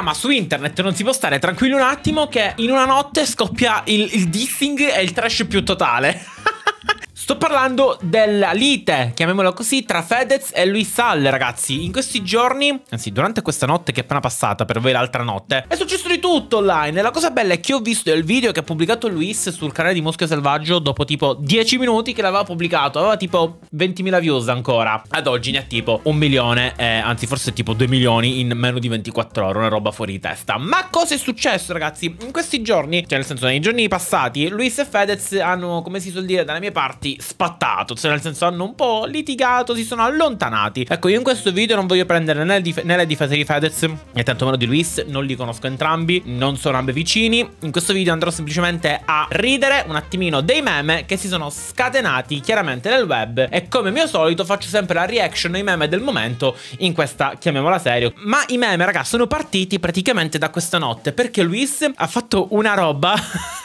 chiama su internet, non si può stare tranquillo un attimo che in una notte scoppia il, il dissing e il trash più totale. Sto parlando della lite, chiamiamola così, tra Fedez e Luis Sall, ragazzi. In questi giorni, anzi durante questa notte che è appena passata, per voi l'altra notte, è successo di tutto online. La cosa bella è che ho visto il video che ha pubblicato Luis sul canale di Moschio Selvaggio dopo tipo 10 minuti che l'aveva pubblicato. Aveva tipo 20.000 views ancora. Ad oggi ne ha tipo un milione, eh, anzi forse tipo 2 milioni in meno di 24 ore, una roba fuori di testa. Ma cosa è successo, ragazzi? In questi giorni, cioè nel senso nei giorni passati, Luis e Fedez hanno, come si suol dire, dalle mie parti spattato, cioè nel senso hanno un po' litigato, si sono allontanati. Ecco, io in questo video non voglio prendere né, dif- né la difesa di Fedez né tantomeno di Luis, non li conosco entrambi, non sono ambe vicini. In questo video andrò semplicemente a ridere un attimino dei meme che si sono scatenati chiaramente nel web e come mio solito faccio sempre la reaction ai meme del momento in questa, chiamiamola serie. Ma i meme, ragazzi, sono partiti praticamente da questa notte perché Luis ha fatto una roba...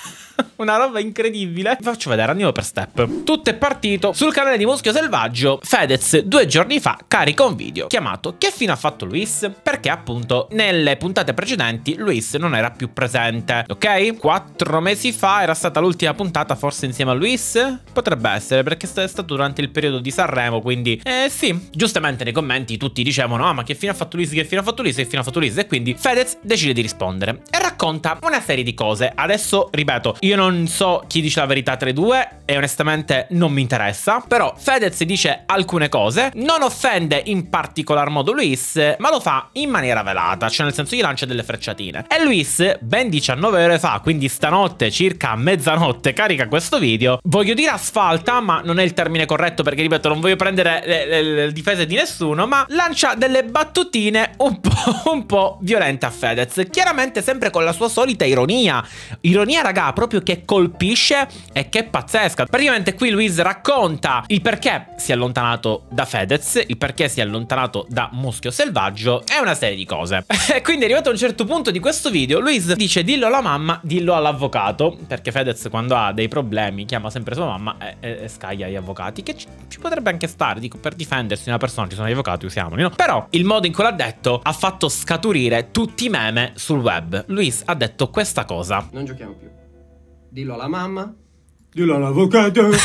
Una roba incredibile. Vi faccio vedere, andiamo per step. Tutto è partito sul canale di Muschio Selvaggio. Fedez due giorni fa carica un video chiamato Che fine ha fatto Luis? Perché appunto nelle puntate precedenti Luis non era più presente, ok? Quattro mesi fa era stata l'ultima puntata forse insieme a Luis? Potrebbe essere perché è stato durante il periodo di Sanremo, quindi eh sì. Giustamente nei commenti tutti dicevano ah ma che fine ha fatto Luis, che fine ha fatto Luis, che fine ha fatto Luis e quindi Fedez decide di rispondere e racconta una serie di cose. Adesso ripeto, io non non so chi dice la verità tra i due e onestamente non mi interessa. Però Fedez dice alcune cose, non offende in particolar modo Luis, ma lo fa in maniera velata, cioè nel senso gli lancia delle frecciatine. E Luis, ben 19 ore fa, quindi stanotte circa mezzanotte, carica questo video. Voglio dire asfalta, ma non è il termine corretto perché ripeto, non voglio prendere le, le, le difese di nessuno, ma lancia delle battutine un po', un po' violente a Fedez. Chiaramente sempre con la sua solita ironia. Ironia, raga, proprio che colpisce e che è pazzesca pazzesca. Praticamente qui Luis racconta il perché si è allontanato da Fedez, il perché si è allontanato da Muschio Selvaggio e una serie di cose. Quindi arrivato a un certo punto di questo video, Luis dice dillo alla mamma, dillo all'avvocato, perché Fedez quando ha dei problemi chiama sempre sua mamma e, e, e scaglia gli avvocati, che ci, ci, potrebbe anche stare, dico, per difendersi una persona ci sono gli avvocati, usiamoli, no? Però il modo in cui l'ha detto ha fatto scaturire tutti i meme sul web. Luis ha detto questa cosa. Non giochiamo più. Dillo alla mamma, Dio l'avvocato.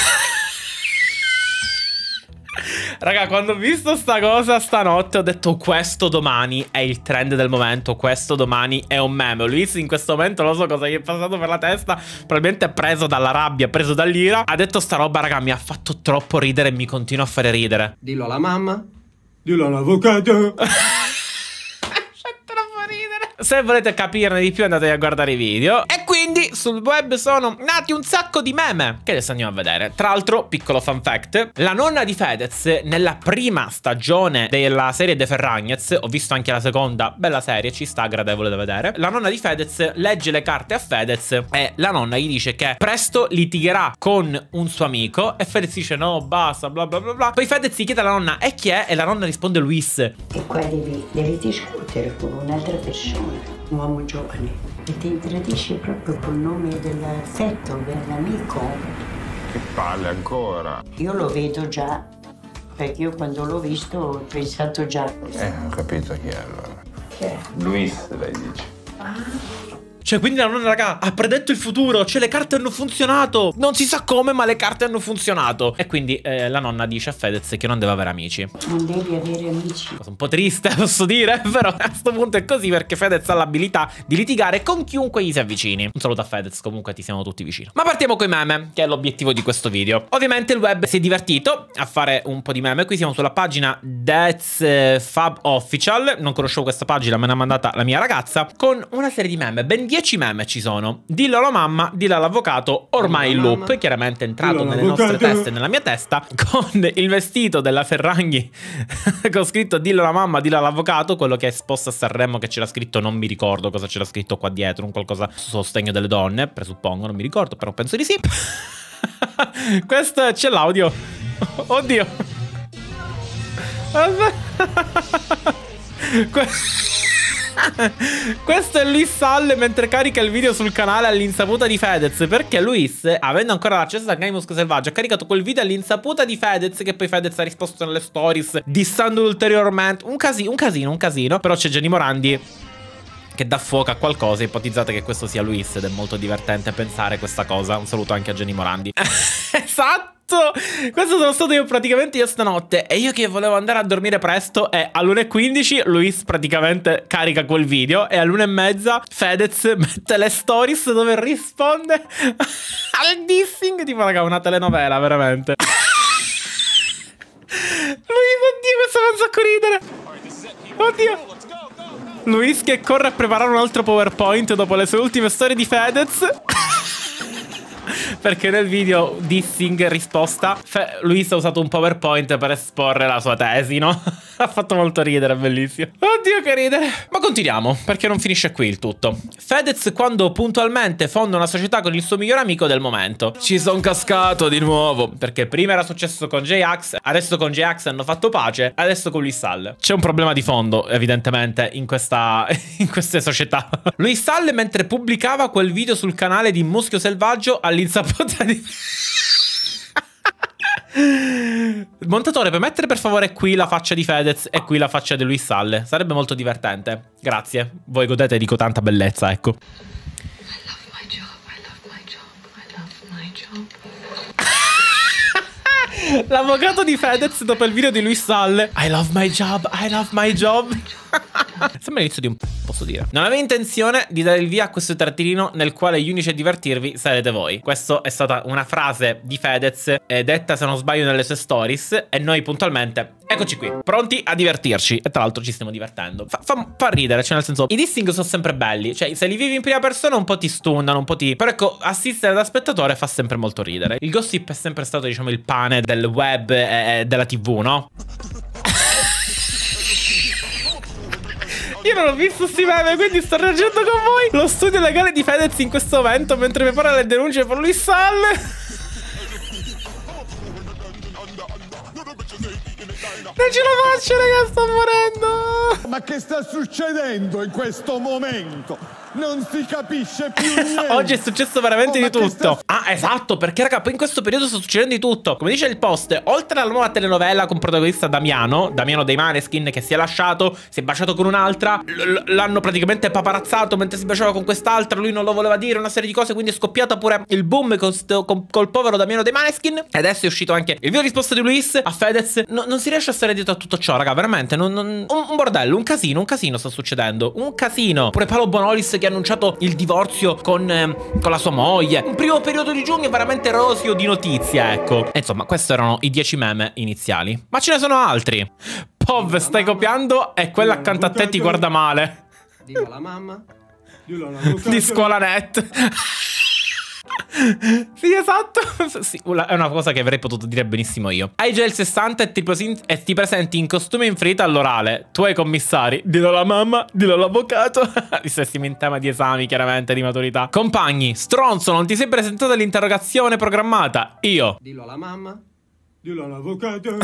Raga, quando ho visto sta cosa stanotte ho detto questo domani è il trend del momento, questo domani è un meme. Luis in questo momento non so cosa gli è passato per la testa, probabilmente preso dalla rabbia, preso dall'ira. Ha detto sta roba, raga, mi ha fatto troppo ridere e mi continua a fare ridere. Dillo alla mamma, dillo all'avvocato. Se volete capirne di più andate a guardare i video. E sul web sono nati un sacco di meme che adesso andiamo a vedere. Tra l'altro, piccolo fun fact, la nonna di Fedez nella prima stagione della serie The Ferragnez, ho visto anche la seconda, bella serie, ci sta, gradevole da vedere. La nonna di Fedez legge le carte a Fedez e la nonna gli dice che presto litigherà con un suo amico e Fedez dice no, basta, bla bla bla bla. Poi Fedez gli chiede alla nonna e chi è? E la nonna risponde Luis. E qua devi, devi discutere con un'altra persona, un uomo giovane e ti tradisce proprio col nome dell'affetto per l'amico. Che palle ancora! Io lo vedo già, perché io quando l'ho visto ho pensato già. Eh, ho capito chi è allora. Chi è? Luis, lei dice. Ah. Cioè, quindi la nonna, raga, ha predetto il futuro. Cioè, le carte hanno funzionato. Non si sa come, ma le carte hanno funzionato. E quindi eh, la nonna dice a Fedez che non deve avere amici. Non devi avere amici. Cosa un po' triste, posso dire. Però a questo punto è così perché Fedez ha l'abilità di litigare con chiunque gli si avvicini. Un saluto a Fedez, comunque ti siamo tutti vicini. Ma partiamo con i meme, che è l'obiettivo di questo video. Ovviamente il web si è divertito a fare un po' di meme. Qui siamo sulla pagina That's eh, Fab Official. Non conoscevo questa pagina, me l'ha mandata la mia ragazza. Con una serie di meme, ben 10 10 meme ci sono. Dillo alla mamma, dillo all'avvocato, ormai il loop, chiaramente è entrato nelle nostre teste, nella mia testa, con il vestito della Ferranghi con scritto dillo alla mamma, dillo all'avvocato, quello che è esposto a Sanremo che c'era scritto, non mi ricordo cosa c'era scritto qua dietro, un qualcosa sostegno delle donne, presuppongo, non mi ricordo, però penso di sì. Questo c'è l'audio. Oddio. Questo... Questo è Luis Hall mentre carica il video sul canale all'insaputa di Fedez Perché Luis, avendo ancora l'accesso a Gamemusk Selvaggio Ha caricato quel video all'insaputa di Fedez Che poi Fedez ha risposto nelle stories dissando ulteriormente Un casino, un casino, un casino Però c'è Gianni Morandi che dà fuoco a qualcosa Ipotizzate che questo sia Luis ed è molto divertente pensare questa cosa Un saluto anche a Gianni Morandi Esatto fatto? Questo sono stato io praticamente io stanotte E io che volevo andare a dormire presto E alle 1.15 Luis praticamente carica quel video E alle 1.30 Fedez mette le stories dove risponde al dissing Tipo raga una telenovela veramente Luis oddio questo fa un sacco ridere Oddio Luis che corre a preparare un altro powerpoint dopo le sue ultime storie di Fedez perché nel video dissing risposta Luisa ha usato un PowerPoint per esporre la sua tesi, no? ha fatto molto ridere, bellissimo. Oddio che ridere. Ma continuiamo, perché non finisce qui il tutto. Fedez quando puntualmente fonda una società con il suo migliore amico del momento. Ci sono cascato di nuovo, perché prima era successo con J-Ax, adesso con J-Ax hanno fatto pace, adesso con Luis Sall. C'è un problema di fondo, evidentemente, in, questa, in queste società. Luis Sall mentre pubblicava quel video sul canale di Muschio Selvaggio all'insaputa porta di... Montatore, puoi mettere per favore qui la faccia di Fedez e qui la faccia di Luis Salle? Sarebbe molto divertente. Grazie. Voi godete di tanta bellezza, ecco. L'avvocato di Fedez dopo il video di Luis Salle. I love my job, I love my job. Sembra l'inizio di un posso dire. Non avevo intenzione di dare il via a questo trattino nel quale gli unici a divertirvi sarete voi. Questa è stata una frase di Fedez, eh, detta se non sbaglio nelle sue stories, e noi puntualmente Eccoci qui, pronti a divertirci. E tra l'altro ci stiamo divertendo. Fa, fa, fa, ridere, cioè nel senso, i dissing sono sempre belli. Cioè, se li vivi in prima persona un po' ti stunnano, un po' ti... Però ecco, assistere da spettatore fa sempre molto ridere. Il gossip è sempre stato, diciamo, il pane del web e della tv, no? non ho visto sti meme, quindi sto reagendo con voi. Lo studio legale di Fedez in questo momento mentre prepara le denunce per lui sale. Non ce la faccio, ragazzi, sto morendo! Ma che sta succedendo in questo momento? non si capisce più niente. Oggi è successo veramente oh, di tutto. Ah, esatto, perché raga, poi in questo periodo sta succedendo di tutto. Come dice il post, oltre alla nuova telenovela con protagonista Damiano, Damiano dei Maneskin che si è lasciato, si è baciato con un'altra, l'hanno praticamente paparazzato mentre si baciava con quest'altra, lui non lo voleva dire, una serie di cose, quindi è scoppiato pure il boom con, con, col povero Damiano dei Maneskin. E adesso è uscito anche il video risposta di Luis a Fedez. No, non si riesce a stare dietro a tutto ciò, raga, veramente. Non, non, un, un bordello, un casino, un casino sta succedendo. Un casino. Pure Paolo Bonolis che ha annunciato il divorzio con, ehm, con la sua moglie. Un primo periodo di giugno veramente rosio di notizie, ecco. insomma, questi erano i 10 meme iniziali. Ma ce ne sono altri. Pov, stai copiando e quella accanto a te ti guarda male. Dillo alla mamma. Di scuola net. sì, esatto. Sì, è una cosa che avrei potuto dire benissimo io. Hai già il 60 e ti, e ti, presenti in costume in ferita all'orale. Tu ai commissari. Dillo alla mamma, dillo all'avvocato. Dissessimo in tema di esami, chiaramente, di maturità. Compagni, stronzo, non ti sei presentato all'interrogazione programmata. Io. Dillo alla mamma, dillo all'avvocato.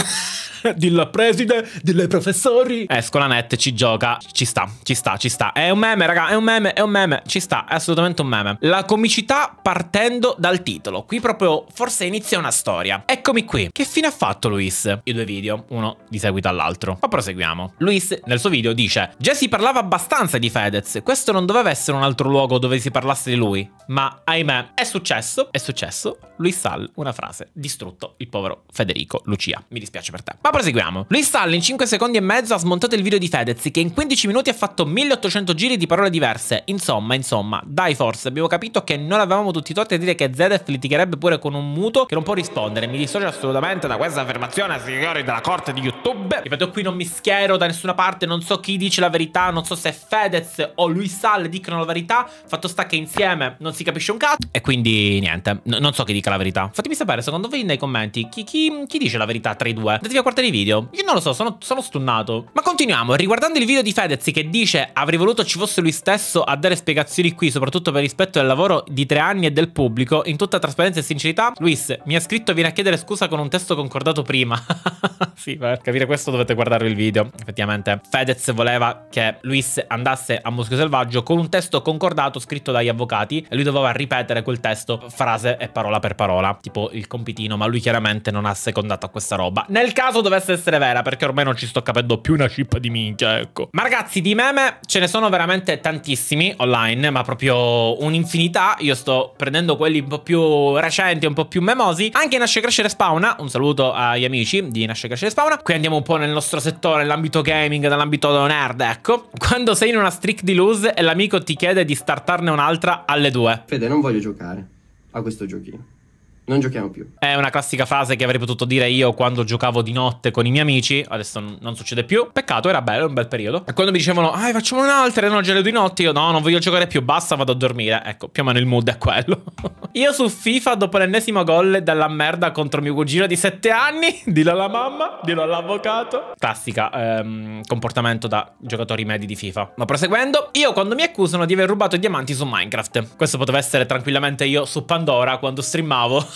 dilla preside, dille professori. Eh, Scolanet ci gioca, ci sta, ci sta, ci sta. È un meme, raga, è un meme, è un meme, ci sta, è assolutamente un meme. La comicità partendo dal titolo. Qui proprio forse inizia una storia. Eccomi qui. Che fine ha fatto Luis? I due video, uno di seguito all'altro. Ma proseguiamo. Luis nel suo video dice Già si parlava abbastanza di Fedez, questo non doveva essere un altro luogo dove si parlasse di lui. Ma ahimè, è successo, è successo. Luis Sal, una frase, distrutto il povero Federico Lucia. Mi dispiace per te. Ma proseguiamo. Lui Sall in 5 secondi e mezzo ha smontato il video di Fedez che in 15 minuti ha fatto 1800 giri di parole diverse. Insomma, insomma, dai forse, abbiamo capito che non avevamo tutti torti a dire che Zedef litigherebbe pure con un muto che non può rispondere. Mi dissocio assolutamente da questa affermazione, signori della corte di YouTube. Ripeto, qui non mi schiero da nessuna parte, non so chi dice la verità, non so se Fedez o Luis Sall dicono la verità. Fatto sta che insieme non si capisce un cazzo. E quindi niente, N non so chi dica la verità. Fatemi sapere, secondo voi nei commenti, chi, chi, chi dice la verità tra i due? Andatevi a guardare di video. Io non lo so, sono, sono stunnato. Ma continuiamo, riguardando il video di Fedez che dice avrei voluto ci fosse lui stesso a dare spiegazioni qui, soprattutto per rispetto del lavoro di tre anni e del pubblico, in tutta trasparenza e sincerità, Luis mi ha scritto viene a chiedere scusa con un testo concordato prima. sì, per capire questo dovete guardare il video. Effettivamente Fedez voleva che Luis andasse a Moschio Selvaggio con un testo concordato scritto dagli avvocati e lui doveva ripetere quel testo frase e parola per parola, tipo il compitino, ma lui chiaramente non ha secondato a questa roba. Nel caso dovesse essere vera, perché ormai non ci sto capendo più una cippa di minchia, ecco. Ma ragazzi, di meme ce ne sono veramente tantissimi online, ma proprio un'infinità. Io sto prendendo quelli un po' più recenti, un po' più memosi. Anche Nasce Crescere Spawna, un saluto agli amici di Nasce Crescere Spawna. Qui andiamo un po' nel nostro settore, nell'ambito gaming, nell'ambito nerd, ecco. Quando sei in una streak di lose e l'amico ti chiede di startarne un'altra alle due. Fede, non voglio giocare a questo giochino. Non giochiamo più. È una classica frase che avrei potuto dire io quando giocavo di notte con i miei amici. Adesso non succede più. Peccato, era bello, era un bel periodo. E quando mi dicevano, ah, facciamo un'altra, e erano gelo di notte, io no, non voglio giocare più, basta, vado a dormire. Ecco, più o meno il mood è quello. io su FIFA, dopo l'ennesimo gol della merda contro mio cugino di 7 anni, dillo alla mamma, dillo all'avvocato. Classica ehm, comportamento da giocatori medi di FIFA. Ma proseguendo, io quando mi accusano di aver rubato i diamanti su Minecraft. Questo poteva essere tranquillamente io su Pandora quando streamavo.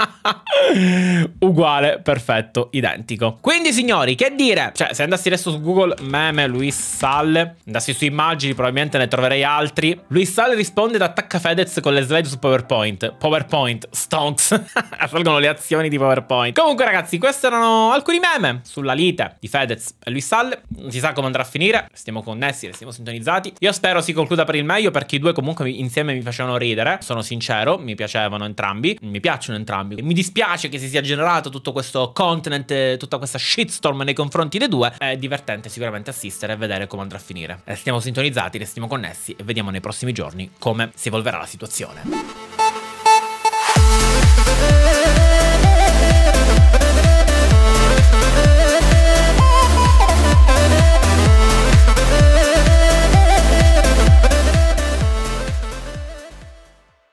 Uguale, perfetto, identico. Quindi signori, che dire? Cioè, se andassi adesso su Google meme Luis Salle, andassi su immagini, probabilmente ne troverei altri. Luis Salle risponde ed attacca Fedez con le slide su PowerPoint. PowerPoint, stonks. Salgono le azioni di PowerPoint. Comunque ragazzi, questi erano alcuni meme sulla lite di Fedez e Luis Salle. Non si sa come andrà a finire, Stiamo connessi, restiamo sintonizzati. Io spero si concluda per il meglio perché i due comunque insieme mi facevano ridere, sono sincero, mi piacevano entrambi, mi piacciono entrambi entrambi. mi dispiace che si sia generato tutto questo content, tutta questa shitstorm nei confronti dei due. È divertente sicuramente assistere e vedere come andrà a finire. Restiamo eh, sintonizzati, restiamo connessi e vediamo nei prossimi giorni come si evolverà la situazione.